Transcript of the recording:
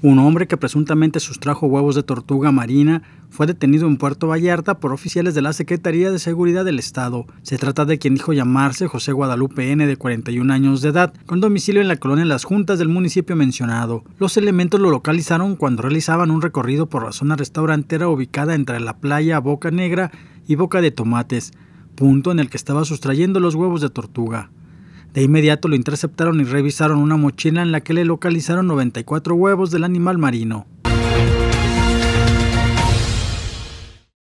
Un hombre que presuntamente sustrajo huevos de tortuga marina fue detenido en Puerto Vallarta por oficiales de la Secretaría de Seguridad del Estado. Se trata de quien dijo llamarse José Guadalupe N, de 41 años de edad, con domicilio en la colonia Las Juntas del municipio mencionado. Los elementos lo localizaron cuando realizaban un recorrido por la zona restaurantera ubicada entre la playa Boca Negra y Boca de Tomates, punto en el que estaba sustrayendo los huevos de tortuga. De inmediato lo interceptaron y revisaron una mochila en la que le localizaron 94 huevos del animal marino.